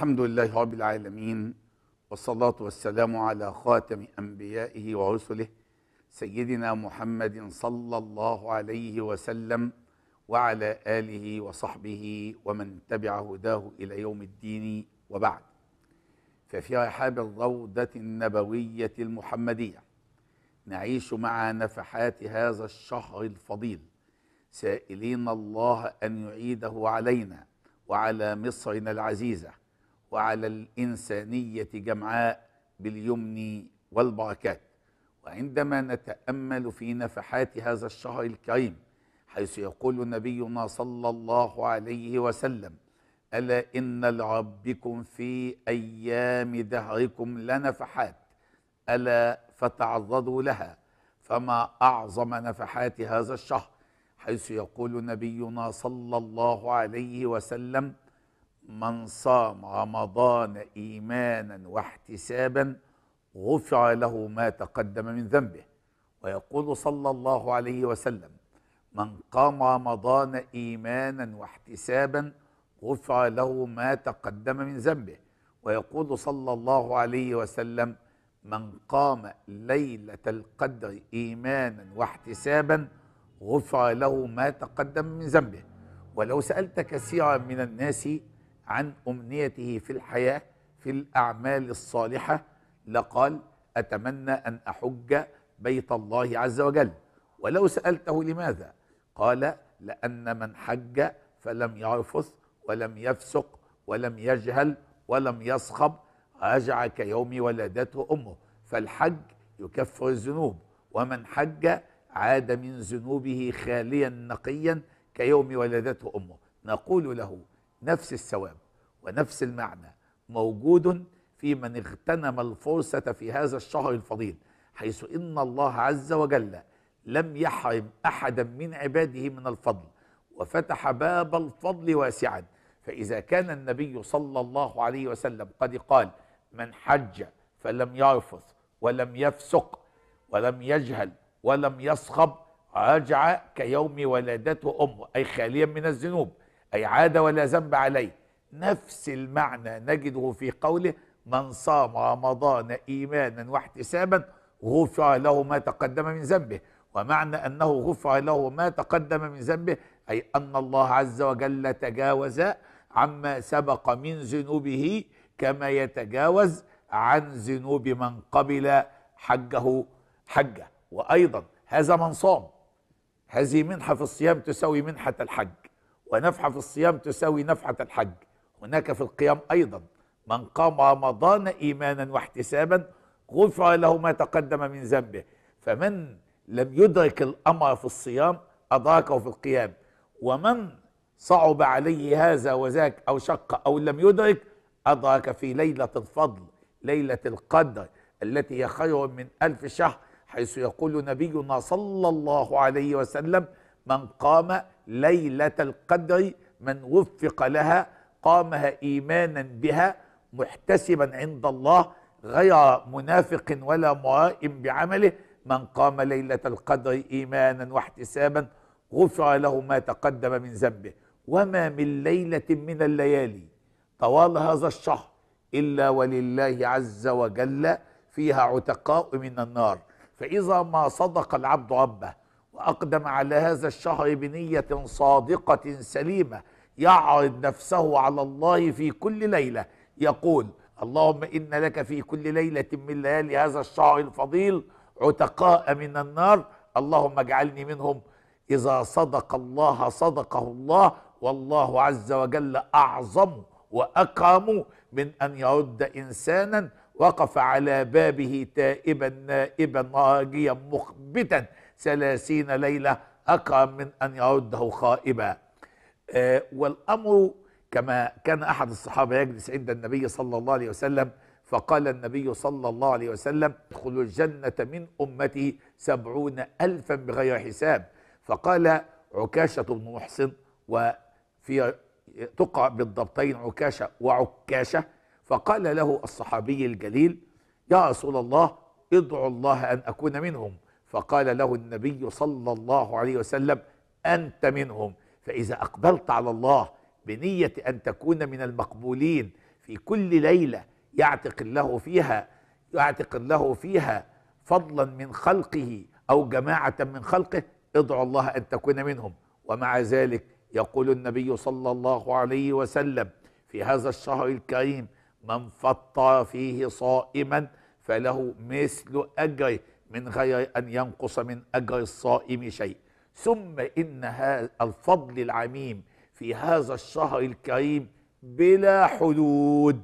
الحمد لله رب العالمين والصلاة والسلام على خاتم أنبيائه ورسله سيدنا محمد صلى الله عليه وسلم وعلى آله وصحبه ومن تبع هداه إلى يوم الدين وبعد ففي رحاب الروضة النبوية المحمدية نعيش مع نفحات هذا الشهر الفضيل سائلين الله أن يعيده علينا وعلى مصرنا العزيزة وعلى الإنسانية جمعاء باليمن والبركات وعندما نتأمل في نفحات هذا الشهر الكريم حيث يقول نبينا صلى الله عليه وسلم ألا إن لربكم في أيام دهركم لنفحات ألا فتعرضوا لها فما أعظم نفحات هذا الشهر حيث يقول نبينا صلى الله عليه وسلم من صام رمضان ايمانا واحتسابا غفر له ما تقدم من ذنبه ويقول صلى الله عليه وسلم من قام رمضان ايمانا واحتسابا غفر له ما تقدم من ذنبه ويقول صلى الله عليه وسلم من قام ليله القدر ايمانا واحتسابا غفر له ما تقدم من ذنبه ولو سالت كثيرا من الناس عن أمنيته في الحياة في الأعمال الصالحة لقال أتمنى أن أحج بيت الله عز وجل ولو سألته لماذا قال لأن من حج فلم يرفث ولم يفسق ولم يجهل ولم يصخب رجع كيوم ولدته أمه فالحج يكفر الذنوب ومن حج عاد من ذنوبه خاليا نقيا كيوم ولدته أمه نقول له نفس الثواب ونفس المعنى موجود في من اغتنم الفرصة في هذا الشهر الفضيل حيث إن الله عز وجل لم يحرم أحدا من عباده من الفضل وفتح باب الفضل واسعا فإذا كان النبي صلى الله عليه وسلم قد قال من حج فلم يرفث ولم يفسق ولم يجهل ولم يصخب رجع كيوم ولادته أمه أي خاليا من الذنوب أي عاد ولا ذنب عليه نفس المعنى نجده في قوله من صام رمضان إيمانا واحتسابا غفر له ما تقدم من ذنبه ومعنى أنه غفر له ما تقدم من ذنبه أي أن الله عز وجل تجاوز عما سبق من ذنوبه كما يتجاوز عن ذنوب من قبل حجه حجه وأيضا هذا من صام هذه منحة في الصيام تساوي منحة الحج ونفحة في الصيام تساوي نفحة الحج هناك في القيام أيضا من قام رمضان إيمانا واحتسابا غفر له ما تقدم من ذنبه فمن لم يدرك الأمر في الصيام أدركه في القيام ومن صعب عليه هذا وذاك أو شق أو لم يدرك أدرك في ليلة الفضل ليلة القدر التي هي خير من ألف شهر حيث يقول نبينا صلى الله عليه وسلم من قام ليلة القدر من وفق لها قامها إيمانا بها محتسبا عند الله غير منافق ولا مرائم بعمله من قام ليلة القدر إيمانا واحتسابا غفر له ما تقدم من ذنبه وما من ليلة من الليالي طوال هذا الشهر إلا ولله عز وجل فيها عتقاء من النار فإذا ما صدق العبد ربه أقدم على هذا الشهر بنية صادقة سليمة يعرض نفسه على الله في كل ليلة يقول اللهم إن لك في كل ليلة من ليالي هذا الشهر الفضيل عتقاء من النار اللهم اجعلني منهم إذا صدق الله صدقه الله والله عز وجل أعظم وأكرم من أن يرد إنسانا وقف على بابه تائبا نائبا راجيا مخبتا ثلاثين ليلة أقام من أن يعده خائبا آه، والأمر كما كان أحد الصحابة يجلس عند النبي صلى الله عليه وسلم فقال النبي صلى الله عليه وسلم ادخلوا الجنة من أمتي سبعون ألفا بغير حساب فقال عكاشة بن محسن وفي تقع بالضبطين عكاشة وعكاشة فقال له الصحابي الجليل يا رسول الله ادعو الله أن أكون منهم فقال له النبي صلى الله عليه وسلم أنت منهم فإذا أقبلت على الله بنية أن تكون من المقبولين في كل ليلة يعتق الله فيها يعتق الله فيها فضلا من خلقه أو جماعة من خلقه ادعو الله أن تكون منهم ومع ذلك يقول النبي صلى الله عليه وسلم في هذا الشهر الكريم من فطر فيه صائما فله مثل أجره من غير أن ينقص من أجر الصائم شيء ثم إن هذا الفضل العميم في هذا الشهر الكريم بلا حدود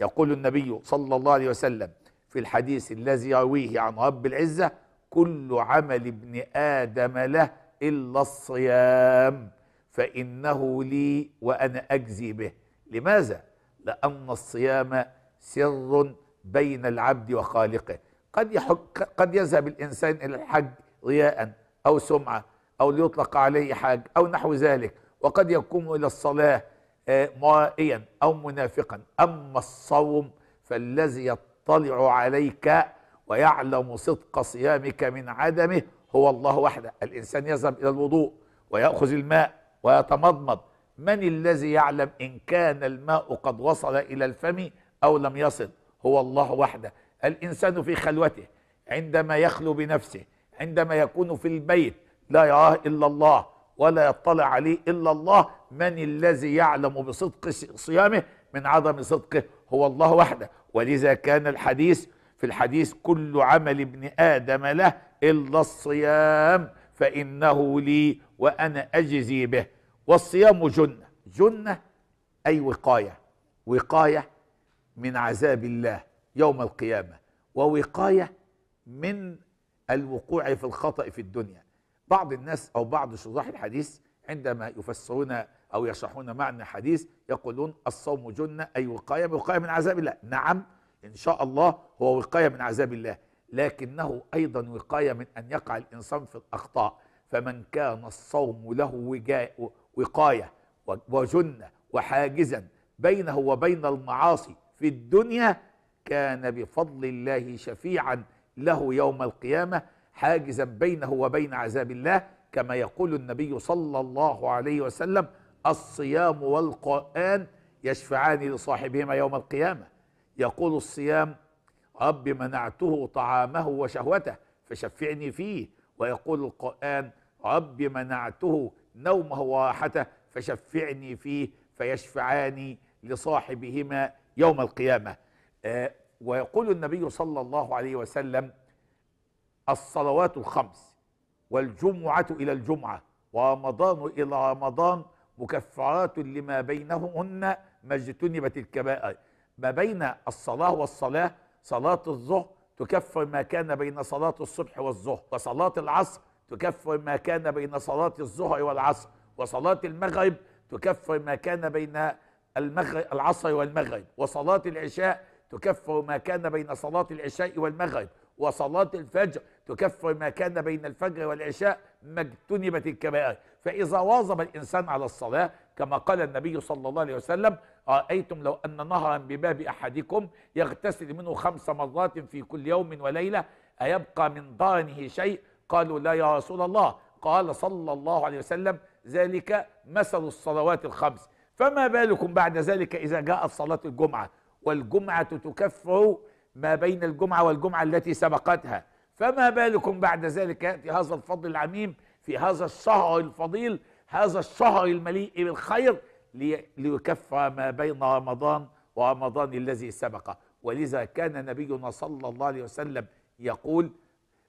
يقول النبي صلى الله عليه وسلم في الحديث الذي يرويه عن رب العزة كل عمل ابن آدم له إلا الصيام فإنه لي وأنا أجزي به لماذا؟ لأن الصيام سر بين العبد وخالقه قد يحج قد يذهب الانسان الى الحج ضياء او سمعه او ليطلق عليه حاج او نحو ذلك وقد يقوم الى الصلاه آه، موائيا او منافقا اما الصوم فالذي يطلع عليك ويعلم صدق صيامك من عدمه هو الله وحده الانسان يذهب الى الوضوء وياخذ الماء ويتمضمض من الذي يعلم ان كان الماء قد وصل الى الفم او لم يصل هو الله وحده الإنسان في خلوته عندما يخلو بنفسه عندما يكون في البيت لا يراه إلا الله ولا يطلع عليه إلا الله من الذي يعلم بصدق صيامه من عدم صدقه هو الله وحده ولذا كان الحديث في الحديث كل عمل ابن آدم له إلا الصيام فإنه لي وأنا أجزي به والصيام جنة جنة أي وقاية وقاية من عذاب الله يوم القيامه ووقايه من الوقوع في الخطا في الدنيا بعض الناس او بعض شراح الحديث عندما يفسرون او يشرحون معنى الحديث يقولون الصوم جنه اي وقايه وقايه من عذاب الله نعم ان شاء الله هو وقايه من عذاب الله لكنه ايضا وقايه من ان يقع الانسان في الاخطاء فمن كان الصوم له وقايه وجنه وحاجزا بينه وبين المعاصي في الدنيا كان بفضل الله شفيعا له يوم القيامة حاجزا بينه وبين عذاب الله كما يقول النبي صلى الله عليه وسلم الصيام والقرآن يشفعان لصاحبهما يوم القيامة يقول الصيام رب منعته طعامه وشهوته فشفعني فيه ويقول القرآن رب منعته نومه وراحته فشفعني فيه فيشفعان لصاحبهما يوم القيامة آه، ويقول النبي صلى الله عليه وسلم الصلوات الخمس والجمعة إلى الجمعة ورمضان إلى رمضان مكفرات لما بينهن ما اجتنبت الكبائر ما بين الصلاة والصلاة صلاة الظهر تكفر ما كان بين صلاة الصبح والظهر وصلاة العصر تكفر ما كان بين صلاة الظهر والعصر وصلاة المغرب تكفر ما كان بين المغرب العصر والمغرب وصلاة العشاء تكفر ما كان بين صلاة العشاء والمغرب وصلاة الفجر تكفر ما كان بين الفجر والعشاء ما اجتنبت الكبائر فإذا واظب الإنسان على الصلاة كما قال النبي صلى الله عليه وسلم رأيتم لو أن نهرا بباب أحدكم يغتسل منه خمس مرات في كل يوم وليلة أيبقى من ضانه شيء قالوا لا يا رسول الله قال صلى الله عليه وسلم ذلك مثل الصلوات الخمس فما بالكم بعد ذلك إذا جاءت صلاة الجمعة والجمعة تكفر ما بين الجمعة والجمعة التي سبقتها فما بالكم بعد ذلك يأتي هذا الفضل العميم في هذا الشهر الفضيل هذا الشهر المليء بالخير ليكفر ما بين رمضان ورمضان الذي سبق ولذا كان نبينا صلى الله عليه وسلم يقول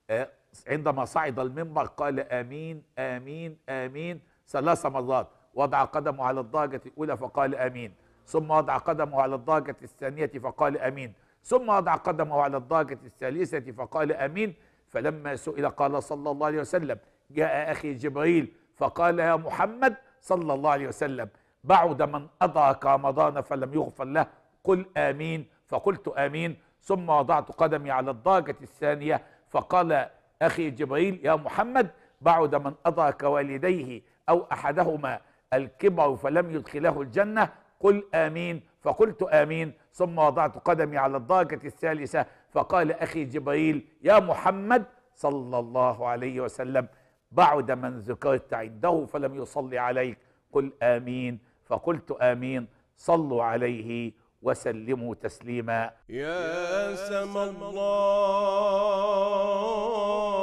آه، عندما صعد المنبر قال آمين آمين آمين ثلاث مرات وضع قدمه على الدرجة الأولى فقال آمين ثم وضع قدمه على الضاجة الثانية فقال أمين ثم وضع قدمه على الضاجة الثالثة فقال أمين فلما سئل قال صلى الله عليه وسلم جاء أخي جبريل فقال يا محمد صلى الله عليه وسلم بعد من أضاك رمضان فلم يغفر له قل آمين فقلت آمين ثم وضعت قدمي على الضاجة الثانية فقال أخي جبريل يا محمد بعد من أضاك والديه أو أحدهما الكبر فلم يدخله الجنة قل آمين فقلت آمين ثم وضعت قدمي على الضاجة الثالثة فقال أخي جبريل يا محمد صلى الله عليه وسلم بعد من ذكرت عنده فلم يصلي عليك قل آمين فقلت آمين صلوا عليه وسلموا تسليما يا سما الله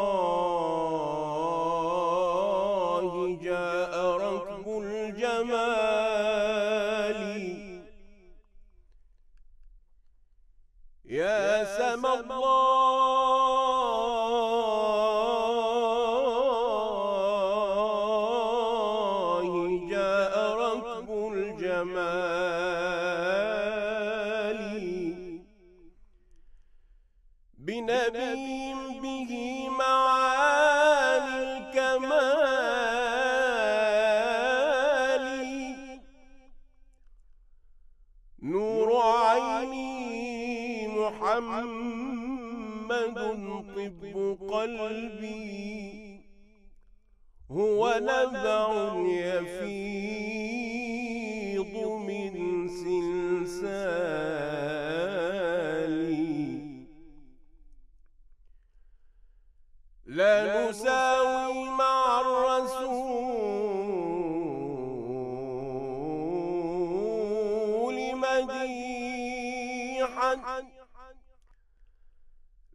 بنبي به معاني الكمال نور عيني محمد طب قلبي هو نبع يفيد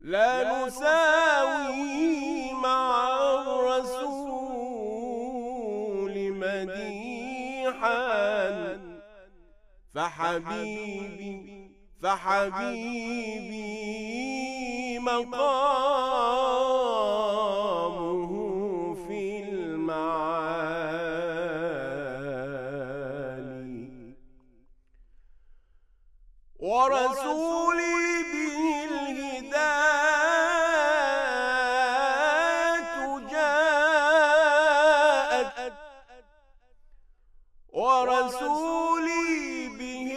لا نساوي مع الرسول مديحا فحبيبي فحبيبي مقام ورسولي به الهداة جاءت ورسولي به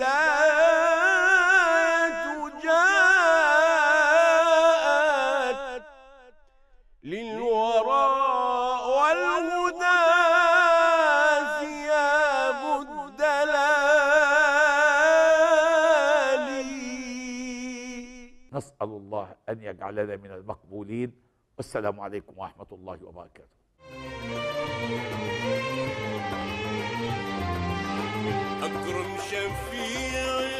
جاءت للورى أن يجعلنا من المقبولين والسلام عليكم ورحمة الله وبركاته أكرم شفيعي